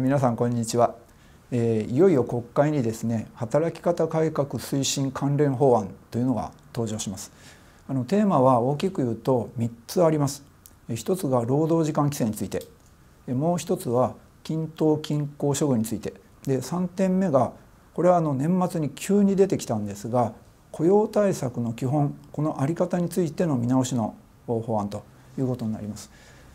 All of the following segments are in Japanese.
皆さんこんにちは、えー、いよいよ国会にですね働き方改革推進関連法案というのが登場しますあのテーマは大きく言うと3つあります一つが労働時間規制についてもう一つは均等均衡処遇についてで3点目がこれはあの年末に急に出てきたんですが雇用対策の基本この在り方についての見直しの法案ということになります、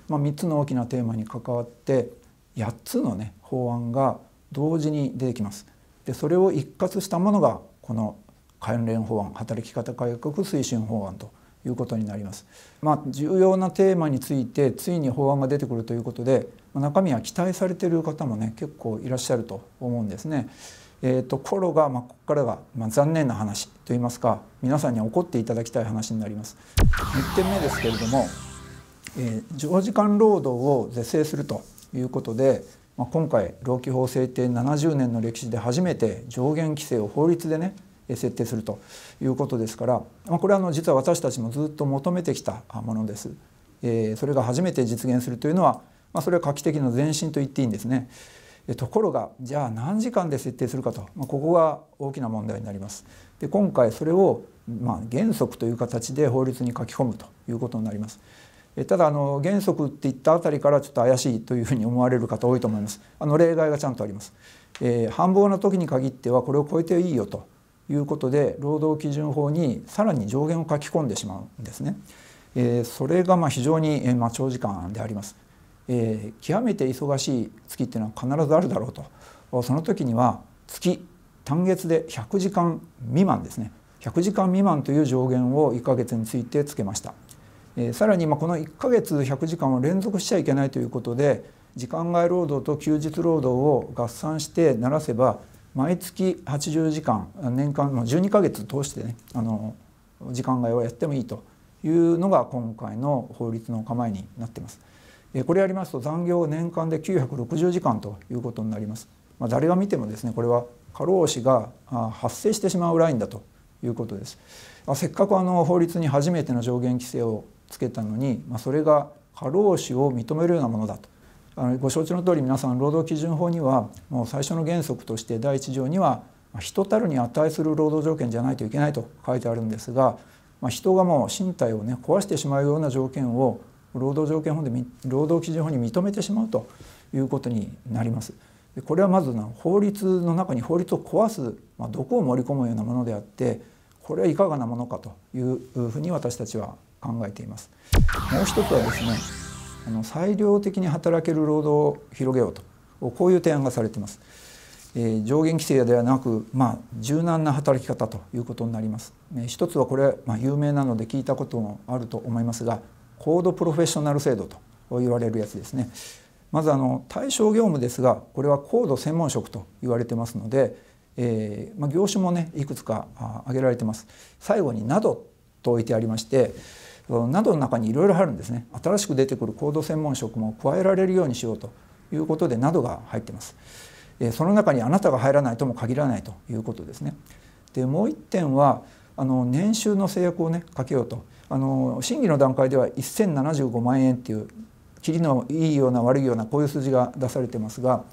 まあ、3つの大きなテーマに関わって8つのね法案が同時に出てきます。でそれを一括したものがこの関連法案働き方改革推進法案ということになります。まあ、重要なテーマについてついに法案が出てくるということで、ま中身は期待されている方もね結構いらっしゃると思うんですね。えーと、ころが、まあ、ここからが、まあ、残念な話といいますか皆さんに怒っていただきたい話になります。1点目ですけれども、えー、長時間労働を是正するということで、まあ、今回労基法制定70年の歴史で初めて上限規制を法律でね設定するということですから、まあ、これはあの実は私たちもずっと求めてきたものです。えー、それが初めて実現するというのは、まあ、それは画期的な前進と言っていいんですね。ところがじゃあ何時間で設定するかと、まあ、ここが大きな問題になります。で今回それをまあ原則という形で法律に書き込むということになります。ただあの原則って言ったあたりからちょっと怪しいというふうに思われる方多いと思います。あの例外がちゃんとあります。えー、繁忙な時に限ってはこれを超えていいよということで労働基準法にさらに上限を書き込んでしまうんですね。えー、それがまあ非常に、えまあ長時間であります。えー、極めて忙しい月っていうのは必ずあるだろうと。その時には月単月で100時間未満ですね。100時間未満という上限を1ヶ月についてつけました。えさらにまこの1ヶ月100時間を連続しちゃいけないということで時間外労働と休日労働を合算して鳴らせば毎月80時間年間の12ヶ月通してねあの時間外をやってもいいというのが今回の法律の構えになってます。これやりますと残業年間で960時間ということになります。まあ、誰が見てもですねこれは過労死が発生してしまうラインだということです。せっかくあの法律に初めての上限規制をつけたのに、まあ、それが過労死を認めるようなものだとあのご承知の通り皆さん労働基準法にはもう最初の原則として第一条には人たるに値する労働条件じゃないといけないと書いてあるんですが、まあ、人がもう身体をね壊してしまうような条件を労働条件法で労働基準法に認めてしまうということになります。でこれはまず法律の中に法律を壊す、まあ、毒を盛り込むようなものであってこれはいかがなものかというふうに私たちは考えています。もう一つはですねあの裁量的に働ける労働を広げようとこういう提案がされています。えー、上限規制ではなく、まあ、柔軟な働き方ということになります。えー、一つはこれ、まあ、有名なので聞いたこともあると思いますが高度プロフェッショナル制度と言われるやつですね。まずあの対象業務ですがこれは高度専門職と言われてますので、えーまあ、業種もねいくつか挙げられてます。最後になどと置いてありましてなどの中にいろいろあるんですね新しく出てくる行動専門職も加えられるようにしようということでなどが入ってますその中にあなたが入らないとも限らないということですねでもう一点はあの年収の制約をねかけようとあの審議の段階では1075万円っていうきりのいいような悪いようなこういう数字が出されてますが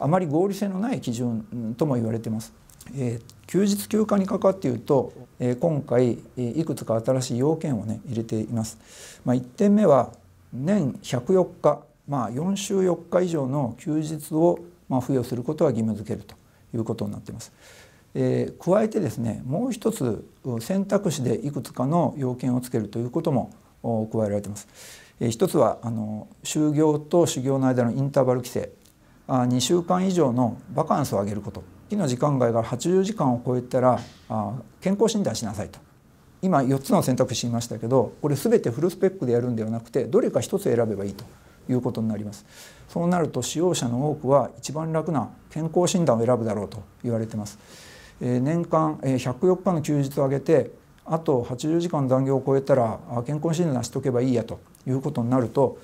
あまり合理性のない基準とも言われてますえー、休日休暇にかかっていうと、えー、今回、えいくつか新しい要件をね入れています。まあ、1点目は年104日、まあ、4週4日以上の休日を、まあ、付与することは義務付けるということになっています。えー、加えてですねもう一つ選択肢でいくつかの要件をつけるということも加えられています。えー、一つはあの就業と修行の間のインターバル規制あ2週間以上のバカンスを上げること期の時間外が80時間を超えたらあ健康診断しなさいと今4つの選択肢言いましたけどこれ全てフルスペックでやるんではなくてどれか1つ選べばいいということになりますそうなると使用者の多くは一番楽な健康診断を選ぶだろうと言われてます、えー、年間、え104日の休日を挙げてあと80時間残業を超えたら健康診断しとけばいいやということになると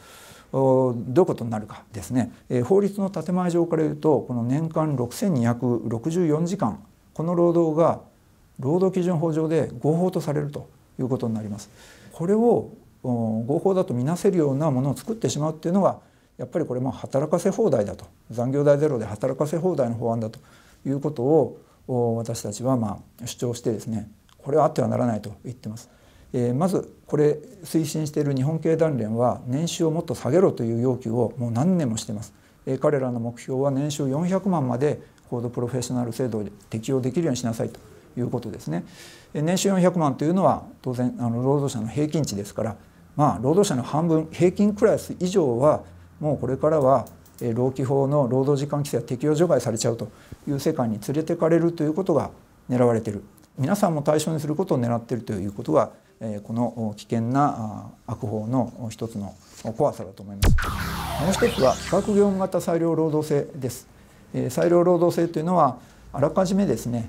どういうことになるかですね、法律の建前上から言うとこの年間6264時間この労働が労働基準法上で合法とされるということになります。これを合法だと見なせるようなものを作ってしまうっていうのがやっぱりこれも働かせ放題だと残業代ゼロで働かせ放題の法案だということを私たちはま主張してですねこれはあってはならないと言ってます。えー、まずこれ推進している日本経団連は年収をもっと下げろという要求をもう何年もしてます。えー、彼らの目標は年収400万まで高度プロフェッショナル制度を適用できるようにしなさいということですね。年収400万というのは当然あの労働者の平均値ですから、まあ、労働者の半分平均クラス以上はもうこれからは労基法の労働時間規制は適用除外されちゃうという世界に連れてかれるということが狙われている皆さんも対象にすることを狙っているということがこの危険な悪法の一つの怖さだと思いますもう一つは学業型裁量労働制です裁量労働制というのはあらかじめですね、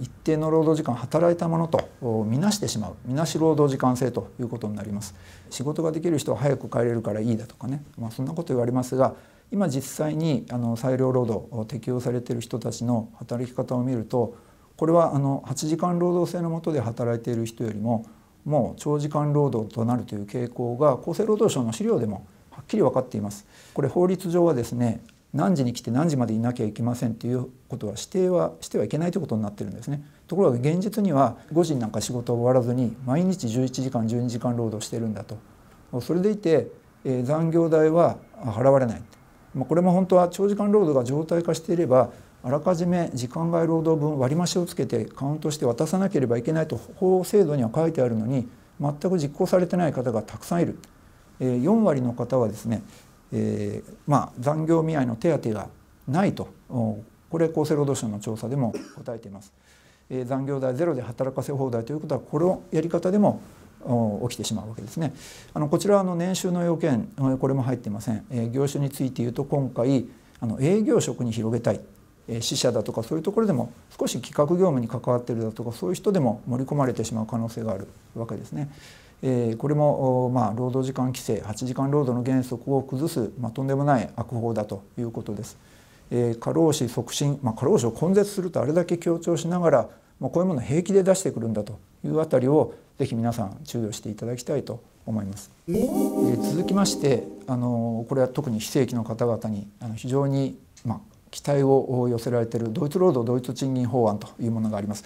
一定の労働時間働いたものとみなしてしまうみなし労働時間制ということになります仕事ができる人は早く帰れるからいいだとかね、まあ、そんなこと言われますが今実際にあの裁量労働を適用されている人たちの働き方を見るとこれはあの8時間労働制の下で働いている人よりもも長時間労働となるという傾向が厚生労働省の資料でもはっきり分かっています。これ法律上はですね何時に来て何時までいなきゃいけませんということは指定はしてはいけないということになっているんですねところが現実には5時なんか仕事終わらずに毎日11時間12時間労働しているんだとそれでいて、残業代は払われない、これも本当は長時間労働が常態化していればあらかじめ時間外労働分割増をつけてカウントして渡さなければいけないと法制度には書いてあるのに全く実行されてない方がたくさんいる、4割の方はですね、えー、まあ、残業見合いの手当がないとこれ厚生労働省の調査でも答えています、えー、残業代ゼロで働かせ放題ということはこのやり方でも起きてしまうわけですねあのこちらの年収の要件これも入っていません、え業種について言うと今回あの営業職に広げたい死者だとかそういうところでも少し企画業務に関わっているだとかそういう人でも盛り込まれてしまう可能性があるわけですね。えこれも、まあ、労働時間規制8時間労働の原則を崩す、まあ、とんでもない悪法だということです。え過労死促進、まあ、過労死を根絶するとあれだけ強調しながら、まあ、こういうものを平気で出してくるんだというあたりをぜひ皆さん注意をしていただきたいと思います。え続きましてあのこれは特に非正規の方々にあの非常に、まあ、期待を寄せられているドイツ労働同一賃金法案というものがあります。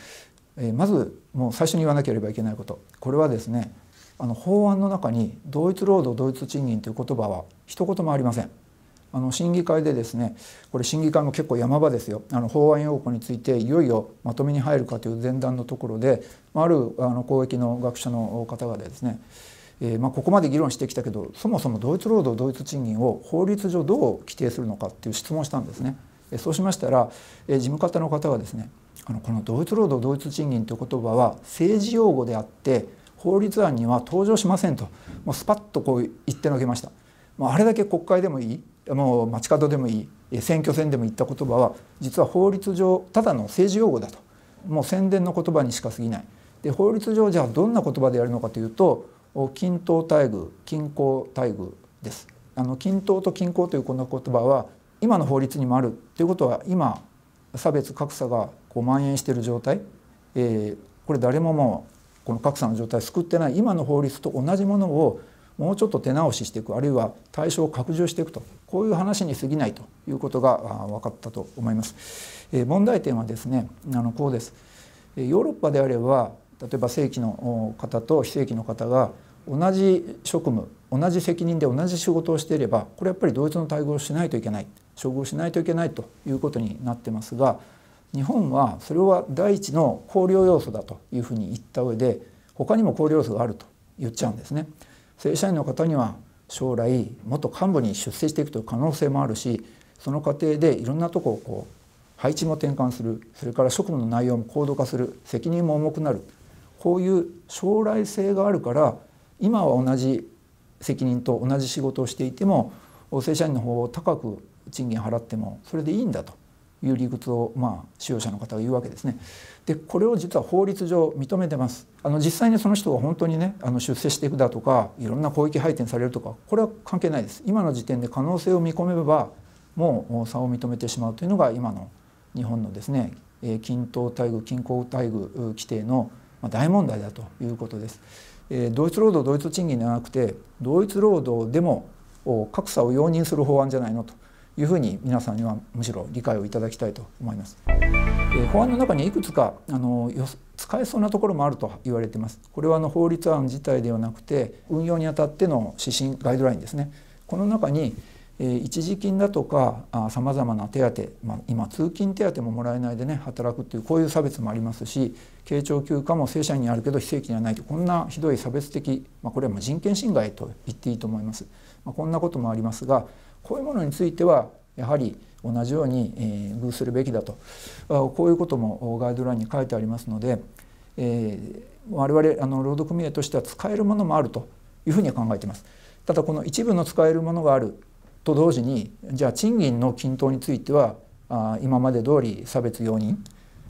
えまずもう最初に言わなければいけないことこれはですねあの法案の中に同一労働同一賃金という言葉は一言もありません。あの審議会でですねこれ審議会も結構山場ですよあの法案要項についていよいよまとめに入るかという前段のところであるあの公益の学者の方々ですねえまあ、ここまで議論してきたけどそもそも同一労働同一賃金を法律上どう規定するのかっていう質問したんですね。そうしましたら事務方の方がですねあのこの同一労働同一賃金という言葉は政治用語であって法律案には登場しませんともうスパッとこう言ってのけました。もうあれだけ国会でもいいもう街角でもいい選挙戦でも言った言葉は実は法律上ただの政治用語だともう宣伝の言葉にしか過ぎないで法律上じゃあどんな言葉でやるのかというと均等待遇均衡待遇ですあの均等と均衡というこの言葉は今の法律にもあるっていうことは今差別格差がこう蔓延している状態、えー、これ誰ももうこの格差の状態を救ってない今の法律と同じものをもうちょっと手直ししていくあるいは対象を拡充していくとこういう話に過ぎないということが分かったと思います。えー、問題点はですねあのこうですヨーロッパであれば例えば正規の方と非正規の方が同じ職務同じ責任で同じ仕事をしていればこれやっぱり同一の待遇をしないといけない処遇しないといけないということになってますが日本はそれは第一の考慮要素だというふうに言った上で他にも考慮要素があると言っちゃうんですね。正社員の方には将来元幹部に出世していくという可能性もあるしその過程でいろんなとこをこう配置も転換するそれから職務の内容も高度化する責任も重くなるこういう将来性があるから今は同じ責任と同じ仕事をしていても正社員の方を高く賃金払ってもそれでいいんだという理屈をまあ使用者の方が言うわけですね。でこれを実は法律上認めてます。あの実際にその人が本当にねあの出世していくだとかいろんな広域配点されるとかこれは関係ないです。今の時点で可能性を見込めばもう差を認めてしまうというのが今の日本のですね均等待遇均衡待遇規定の大問題だということです。同一労働同一賃金ではなくて同一労働でも格差を容認する法案じゃないのというふうに皆さんにはむしろ理解をいただきたいと思います。法案の中にいくつかあの使えそうなところもあると言われています。これはあの法律案自体ではなくて運用にあたっての指針ガイドラインですね。この中に一時金だとかさまざまな手当、まあ、今通勤手当ももらえないでね働くっていうこういう差別もありますし慶長休暇も正社員にあるけど非正規にはないとこんなひどい差別的、まあ、これはもう人権侵害と言っていいと思います、まあ、こんなこともありますがこういうものについてはやはり同じように、えー、遇するべきだとこういうこともガイドラインに書いてありますので、えー、我々あの労働組合としては使えるものもあるというふうに考えています。ただこの一部の使えるものがあると同時にじゃあ賃金の均等についてはあ今まで通り差別容認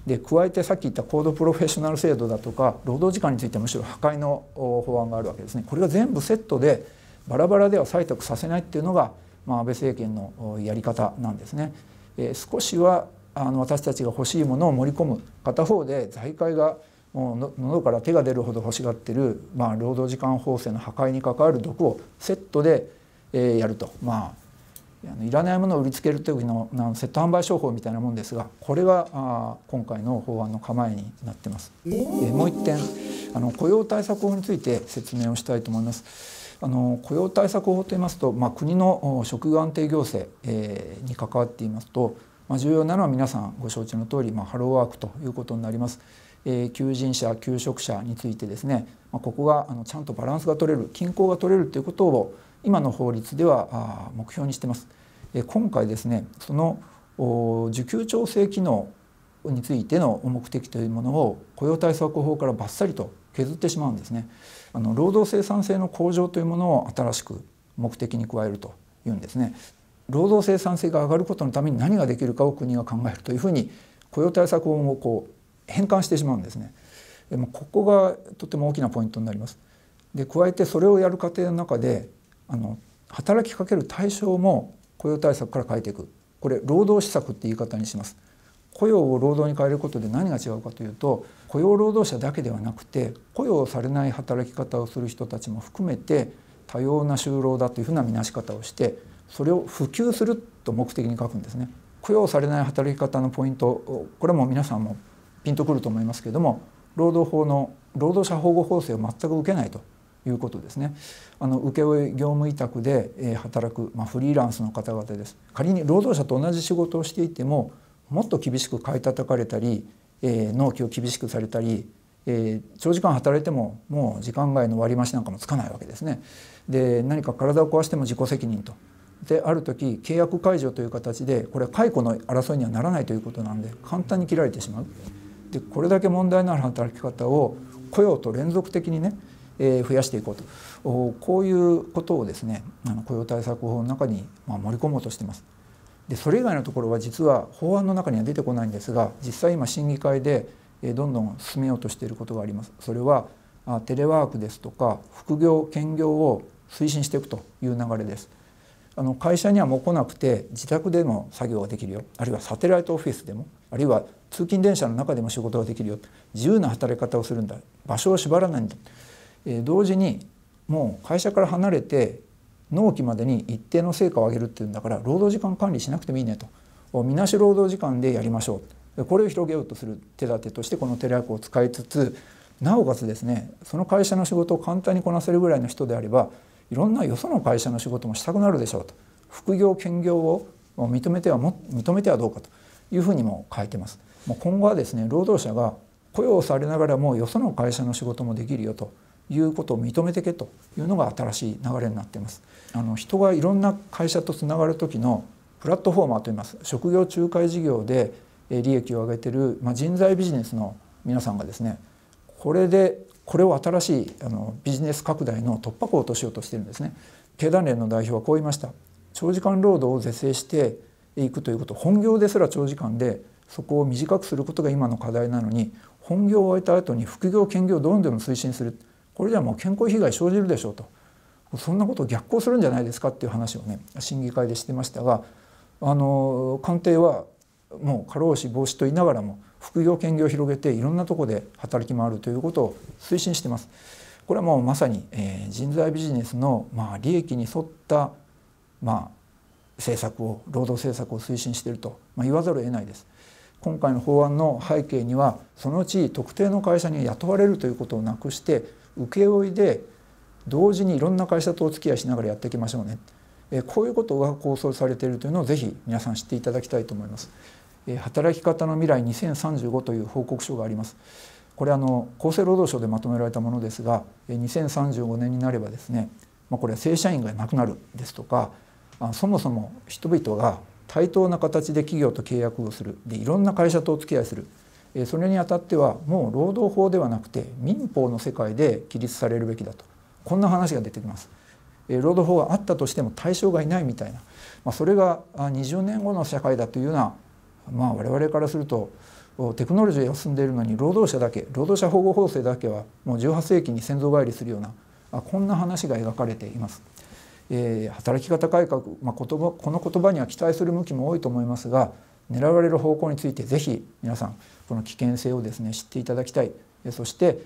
で加えてさっき言った高度プロフェッショナル制度だとか労働時間についてむしろ破壊の法案があるわけですねこれが全部セットでバラバラでは採択させないっていうのが、まあ、安倍政権のやり方なんですね。えー、少しはあの私たちが欲しいものを盛り込む片方で財界がもう喉から手が出るほど欲しがってる、まあ、労働時間法制の破壊に関わる毒をセットで、えー、やると、まあ、いらないものを売りつけるというののセット販売商法みたいなもんですがこれがあ今回の法案の構えになってます。えー、もう一点あの雇用対策法について説明をしたいと思います。あの雇用対策法といいますと、まあ、国の職業安定行政、えー、に関わっていますと、まあ、重要なのは皆さんご承知の通り、まあ、ハローワークということになります。えー、求人者求職者についてですね、まあ、ここがあのちゃんとバランスが取れる均衡が取れるということを今の法律では目標にしてます。今回ですねその受給調整機能についての目的というものを雇用対策法からバッサリと削ってしまうんですねあの労働生産性の向上というものを新しく目的に加えると言うんですね労働生産性が上がることのために何ができるかを国が考えるというふうに雇用対策法をこう変換してしまうんですねでもここがとても大きなポイントになりますで加えてそれをやる過程の中であの働きかける対象も雇用対策から変えていくこれ労働施策って言い方にします雇用を労働に変えることで何が違うかというと雇用労働者だけではなくて雇用されない働き方をする人たちも含めて多様な就労だというふうな見なし方をしてそれを普及すると目的に書くんですね雇用されない働き方のポイントこれも皆さんもピンとくると思いますけれども労働法の労働者保護法制を全く受けないということですねあの請負業務委託で、え働く、まあ、フリーランスの方々です仮に労働者と同じ仕事をしていてももっと厳しく買い叩かれたり、え納期を厳しくされたりえー、長時間働いてももう時間外の割増なんかもつかないわけですね。で何か体を壊しても自己責任と。である時契約解除という形でこれは解雇の争いにはならないということなんで簡単に切られてしまう。でこれだけ問題のある働き方を雇用と連続的にねえ増やしていこうとこういうことをですねあの雇用対策法の中にま盛り込もうとしてます。でそれ以外のところは実は法案の中には出てこないんですが実際今審議会でどんどん進めようとしていることがあります。それはテレワークですとか副業兼業を推進していくという流れです。あの会社にはもう来なくて自宅でも作業ができるよあるいはサテライトオフィスでもあるいは通勤電車の中でも仕事ができるよ自由な働き方をするんだ場所を縛らないんだえ同時にもう会社から離れて納期までに一定の成果を上げるっていうんだから労働時間管理しなくてもいいねとみなし労働時間でやりましょうこれを広げようとする手立てとしてこのテレワークを使いつつなおかつですねその会社の仕事を簡単にこなせるぐらいの人であればいろんなよその会社の仕事もしたくなるでしょうと副業兼業を認めてはも認めてはどうかというふうにも書いてます。もう今後はですね労働者が雇用されながらもよその会社の仕事もできるよということを認めてけというのが新しい流れになっています。あの人がいろんな会社とつながる時のプラットフォーマーといいます職業仲介事業で利益を上げている、まあ、人材ビジネスの皆さんがですねこれでこれを新しいあのビジネス拡大の突破口としようとしてるんですね。経団連の代表はこう言いました長時間労働を是正していくということ本業ですら長時間でそこを短くすることが今の課題なのに本業を終えた後に副業兼業をどんどん推進するこれじゃもう健康被害生じるでしょうとそんなことを逆行するんじゃないですかっていう話をね審議会でしてましたがあの官邸はもう過労死防止と言いながらも副業兼業を広げていろんなとこで働き回るということを推進してます。これはもうまさに、えー、人材ビジネスの、まあ、利益に沿った、まあ、政策を労働政策を推進していると、まあ、言わざるを得ないです。今回の法案の背景にはそのうち特定の会社に雇われるということをなくして請負で同時にいろんな会社とお付き合いしながらやっていきましょうね、えこういうことが構想されているというのをぜひ皆さん知っていただきたいと思います。え働き方の未来2035という報告書があります。これあの厚生労働省でまとめられたものですが2035年になればですね、まあ、これは正社員が亡なくなるですとかそもそも人々が対等な形で企業と契約をするでいろんな会社とお付き合いするそれにあたってはもう労働法ではなくて民法の世界で規律されるべきだとこんな話が出てきます。労働法があったとしても対象がいないみたいな、まあ、それが20年後の社会だというような、まあ、我々からするとテクノロジーが進んでいるのに労働者だけ労働者保護法制だけはもう18世紀に先祖返りするようなこんな話が描かれています。えー、働き方改革、まあ、言葉この言葉には期待する向きも多いと思いますが狙われる方向について是非皆さんこの危険性をですね知っていただきたいそして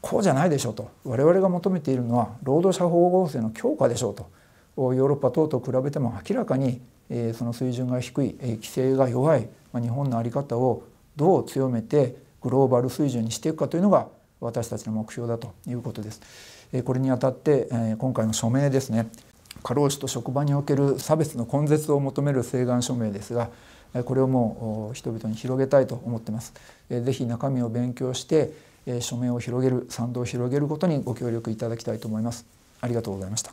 こうじゃないでしょうと我々が求めているのは労働者保護法制の強化でしょうとヨーロッパ等と比べても明らかにその水準が低い規制が弱い日本の在り方をどう強めてグローバル水準にしていくかというのが私たちの目標だということです。これにあたって今回の署名ですね過労死と職場における差別の根絶を求める請願署名ですがこれをもう人々に広げたいと思ってます。ぜひ中身を勉強して署名を広げる賛同を広げることにご協力いただきたいと思います。ありがとうございました。